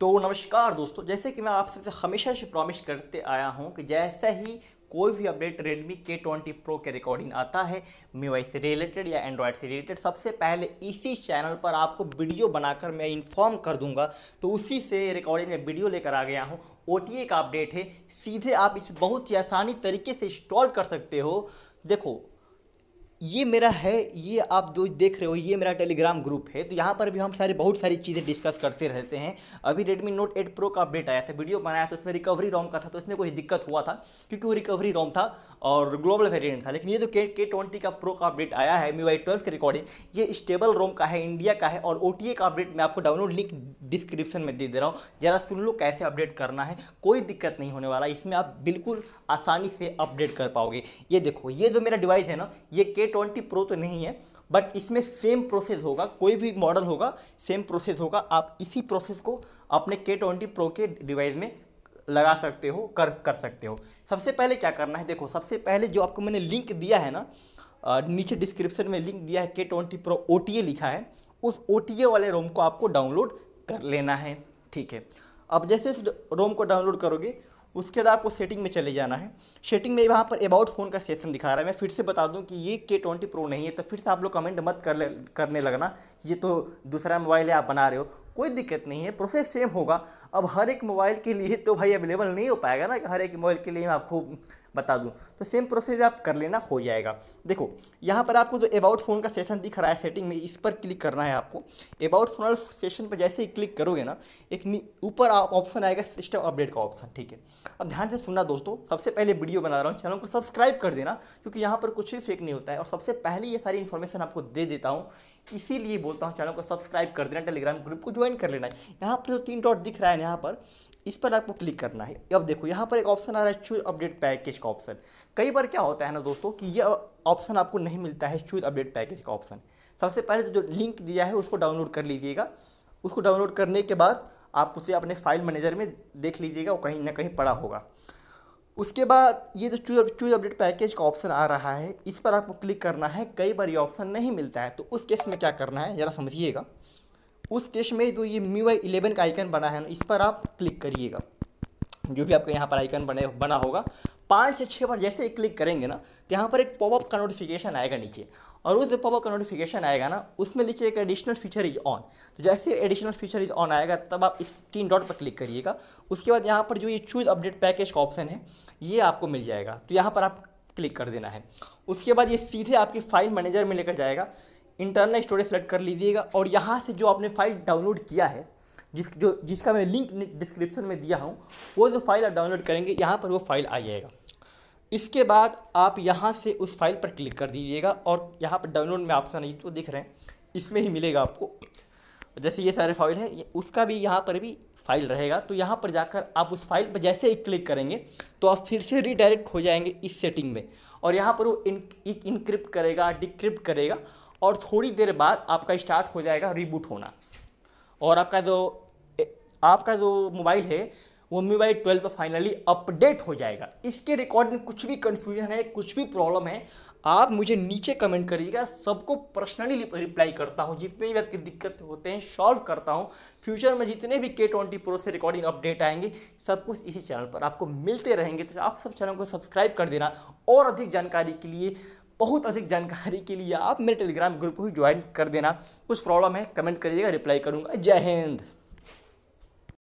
तो नमस्कार दोस्तों जैसे कि मैं आप सबसे हमेशा से प्रॉमिस करते आया हूँ कि जैसा ही कोई भी अपडेट Redmi K20 Pro के रिकॉर्डिंग आता है मी से रिलेटेड या एंड्रॉयड से रिलेटेड सबसे पहले इसी चैनल पर आपको वीडियो बनाकर मैं इन्फॉर्म कर दूंगा तो उसी से रिकॉर्डिंग में वीडियो लेकर आ गया हूँ ओ का अपडेट है सीधे आप इसे बहुत ही आसानी तरीके से इंस्टॉल कर सकते हो देखो ये मेरा है ये आप जो देख रहे हो ये मेरा टेलीग्राम ग्रुप है तो यहाँ पर भी हम सारे बहुत सारी चीज़ें डिस्कस करते रहते हैं अभी रेडमी नोट एट प्रो का अपडेट आया था वीडियो बनाया था उसमें रिकवरी रोम का था तो उसमें कोई दिक्कत हुआ था क्योंकि वो रिकवरी रोम था और ग्लोबल वेरियंट था लेकिन ये जो के के ट्वेंटी का प्रो का अपडेट आया है मी वाई ट्वेल्व की रिकॉर्डिंग ये स्टेबल रोम का है इंडिया का है और ओ का अपडेट मैं आपको डाउनलोड लिंक डिस्क्रिप्शन में दे दे रहा हूँ जरा सुन लो कैसे अपडेट करना है कोई दिक्कत नहीं होने वाला इसमें आप बिल्कुल आसानी से अपडेट कर पाओगे ये देखो ये जो मेरा डिवाइस है ना ये के ट्वेंटी प्रो तो नहीं है बट इसमें सेम प्रोसेस होगा कोई भी मॉडल होगा सेम प्रोसेस होगा आप इसी प्रोसेस को अपने के ट्वेंटी प्रो के डिवाइस में लगा सकते हो कर कर सकते हो सबसे पहले क्या करना है देखो सबसे पहले जो आपको मैंने लिंक दिया है ना नीचे डिस्क्रिप्शन में लिंक दिया है के ट्वेंटी प्रो ओ लिखा है उस ओ वाले रोम को आपको डाउनलोड कर लेना है ठीक है अब जैसे इस रोम को डाउनलोड करोगे उसके बाद आपको सेटिंग में चले जाना है सेटिंग में वहाँ पर अबाउट फ़ोन का सेशन दिखा रहा है मैं फिर से बता दूँ कि ये के ट्वेंटी प्रो नहीं है तो फिर से आप लोग कमेंट मत कर ले, करने लगना ये तो दूसरा मोबाइल है आप बना रहे हो कोई दिक्कत नहीं है प्रोसेस सेम होगा अब हर एक मोबाइल के लिए तो भाई अवेलेबल नहीं हो पाएगा ना कि हर एक मोबाइल के लिए मैं आपको बता दूं तो सेम प्रोसेस आप कर लेना हो जाएगा देखो यहाँ पर आपको जो अबाउट फ़ोन का सेशन दिख रहा है सेटिंग में इस पर क्लिक करना है आपको अबाउट फोन सेशन पर जैसे ही क्लिक करोगे ना एक ऊपर ऑप्शन आएगा सिस्टम अपडेट का ऑप्शन ठीक है अब ध्यान से सुनना दोस्तों सबसे पहले वीडियो बना रहा हूँ चैनल को सब्सक्राइब कर देना क्योंकि यहाँ पर कुछ भी फेक नहीं होता है और सबसे पहले ये सारी इन्फॉर्मेशन आपको दे देता हूँ इसीलिए बोलता हूँ चैनल को सब्सक्राइब कर देना टेलीग्राम ग्रुप को ज्वाइन कर लेना है यहाँ पर जो तीन डॉट दिख रहा है यहाँ पर इस पर आपको क्लिक करना है अब देखो यहाँ पर एक ऑप्शन आ रहा है चूज अपडेट पैकेज का ऑप्शन कई बार क्या होता है ना दोस्तों कि यह ऑप्शन आपको नहीं मिलता है चूज अपडेट पैकेज का ऑप्शन सबसे पहले तो जो लिंक दिया है उसको डाउनलोड कर लीजिएगा उसको डाउनलोड करने के बाद आप उसे अपने फाइल मैनेजर में देख लीजिएगा वो कहीं ना कहीं पड़ा होगा उसके बाद ये जो चूज चूज अपडेट पैकेज का ऑप्शन आ रहा है इस पर आपको क्लिक करना है कई बार ये ऑप्शन नहीं मिलता है तो उस केस में क्या करना है ज़रा समझिएगा उस केस में जो ये मी वाई इलेवन का आइकन बना है ना इस पर आप क्लिक करिएगा जो भी आपके यहाँ पर आइकन बने बना होगा पाँच से छः बार जैसे एक क्लिक करेंगे ना तो यहाँ पर एक पॉपअप का नोटिफिकेशन आएगा नीचे और उस पॉपअप का नोटिफिकेशन आएगा ना उसमें नीचे एक एडिशनल फीचर इज ऑन तो जैसे एडिशनल फीचर इज ऑन आएगा तब आप इस तीन डॉट पर क्लिक करिएगा उसके बाद यहाँ पर जो ये चूज अपडेट पैकेज का ऑप्शन है ये आपको मिल जाएगा तो यहाँ पर आप क्लिक कर देना है उसके बाद ये सीधे आपके फाइल मैनेजर में लेकर जाएगा इंटरनल स्टोरेज सेलेक्ट कर लीजिएगा और यहाँ से जो आपने फाइल डाउनलोड किया है जिस जो जिसका मैं लिंक डिस्क्रिप्शन में दिया हूँ वो जो फाइल आप डाउनलोड करेंगे यहाँ पर वो फाइल आ जाएगा इसके बाद आप यहाँ से उस फाइल पर क्लिक कर दीजिएगा और यहाँ पर डाउनलोड में ऑप्शन नहीं तो दिख रहे हैं इसमें ही मिलेगा आपको जैसे ये सारे फाइल हैं उसका भी यहाँ पर भी फाइल रहेगा तो यहाँ पर जाकर आप उस फाइल पर जैसे ही क्लिक करेंगे तो आप फिर से रिडायरेक्ट हो जाएंगे इस सेटिंग में और यहाँ पर वो इनक्रिप्ट करेगा डिक्रिप्ट करेगा और थोड़ी देर बाद आपका स्टार्ट हो जाएगा रिबूट होना और आपका जो आपका जो मोबाइल है वो मी वाई ट्वेल्व पर फाइनली अपडेट हो जाएगा इसके रिकॉर्डिंग कुछ भी कन्फ्यूजन है कुछ भी प्रॉब्लम है आप मुझे नीचे कमेंट करिएगा सबको पर्सनली रिप्लाई करता हूँ जितने भी आपकी दिक्कत होते हैं सॉल्व करता हूँ फ्यूचर में जितने भी के ट्वेंटी प्रो से रिकॉर्डिंग अपडेट आएंगे सब कुछ इसी चैनल पर आपको मिलते रहेंगे तो आप सब चैनल को सब्सक्राइब कर देना और अधिक जानकारी के लिए बहुत अधिक जानकारी के लिए आप मेरे टेलीग्राम ग्रुप को ज्वाइन कर देना कुछ प्रॉब्लम है कमेंट करिएगा रिप्लाई करूँगा जय हिंद